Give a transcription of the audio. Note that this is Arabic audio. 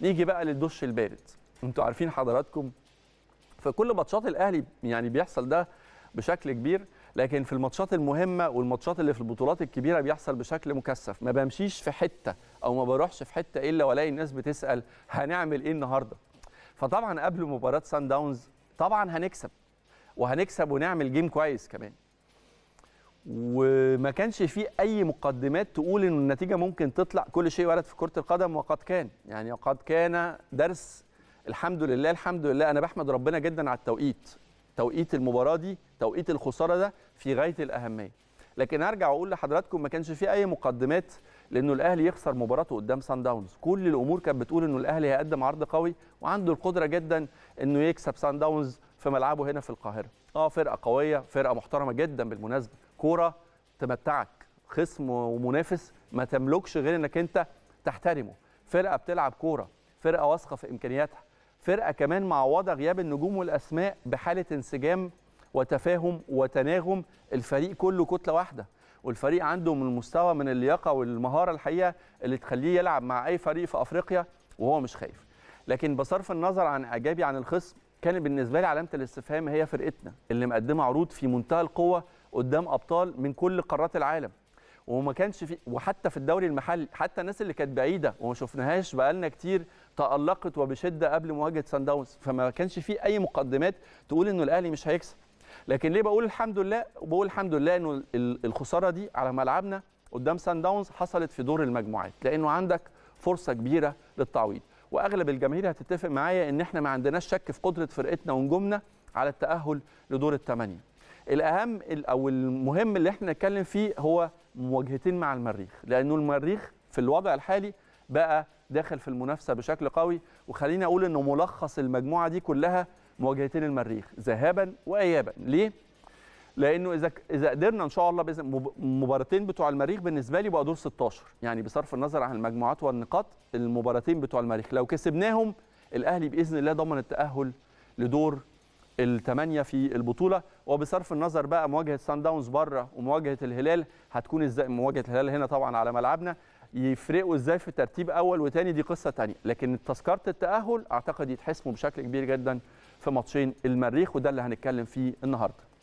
نيجي بقى للدش البارد انتوا عارفين حضراتكم في كل ماتشات الاهلي يعني بيحصل ده بشكل كبير لكن في الماتشات المهمه والماتشات اللي في البطولات الكبيره بيحصل بشكل مكثف ما بمشيش في حته او ما بروحش في حته الا والاقي الناس بتسال هنعمل ايه النهارده فطبعا قبل مباراه سان داونز طبعا هنكسب وهنكسب ونعمل جيم كويس كمان وما كانش فيه اي مقدمات تقول ان النتيجه ممكن تطلع كل شيء ورد في كره القدم وقد كان يعني وقد كان درس الحمد لله الحمد لله انا بحمد ربنا جدا على التوقيت توقيت المباراه دي توقيت الخساره ده في غايه الاهميه لكن ارجع واقول لحضراتكم ما كانش فيه اي مقدمات لانه الاهلي يخسر مباراته قدام سان داونز كل الامور كانت بتقول انه الاهلي هيقدم عرض قوي وعنده القدره جدا انه يكسب سان داونز في ملعبه هنا في القاهره اه فرقه قويه فرقه محترمه جدا بالمناسبه كوره تمتعك خصم ومنافس ما تملكش غير انك انت تحترمه فرقه بتلعب كوره فرقه واثقه في امكانياتها فرقه كمان معوضه غياب النجوم والاسماء بحاله انسجام وتفاهم وتناغم الفريق كله كتله واحده والفريق عنده من المستوى من اللياقه والمهاره الحقيقه اللي تخليه يلعب مع اي فريق في افريقيا وهو مش خايف لكن بصرف النظر عن اعجابي عن الخصم كان بالنسبه لي علامه الاستفهام هي فرقتنا اللي مقدمه عروض في منتهى القوه قدام ابطال من كل قارات العالم وما كانش في وحتى في الدوري المحلي حتى الناس اللي كانت بعيده وما شفناهاش بقالنا كتير تالقت وبشده قبل مواجهه سان داونز فما كانش في اي مقدمات تقول انه الاهلي مش هيكسب لكن ليه بقول الحمد لله وبقول الحمد لله انه الخساره دي على ملعبنا قدام سان داونز حصلت في دور المجموعات لانه عندك فرصه كبيره للتعويض واغلب الجماهير هتتفق معايا ان احنا ما عندناش شك في قدره فرقتنا ونجومنا على التاهل لدور الثمانيه الاهم او المهم اللي احنا نتكلم فيه هو مواجهتين مع المريخ لانه المريخ في الوضع الحالي بقى داخل في المنافسه بشكل قوي وخليني اقول انه ملخص المجموعه دي كلها مواجهتين المريخ ذهابا وايابا ليه لانه اذا اذا قدرنا ان شاء الله باذن المباراتين بتوع المريخ بالنسبه لي بقى دور 16 يعني بصرف النظر عن المجموعات والنقاط المباراتين بتوع المريخ لو كسبناهم الاهلي باذن الله ضمن التاهل لدور الثمانيه في البطوله وبصرف النظر بقى مواجهه سان داونز بره ومواجهه الهلال هتكون ازاي مواجهه الهلال هنا طبعا على ملعبنا يفرقوا ازاي في ترتيب اول وثاني دي قصه ثانيه لكن تذكره التاهل اعتقد يتحسموا بشكل كبير جدا في ماتشين المريخ وده اللي هنتكلم فيه النهارده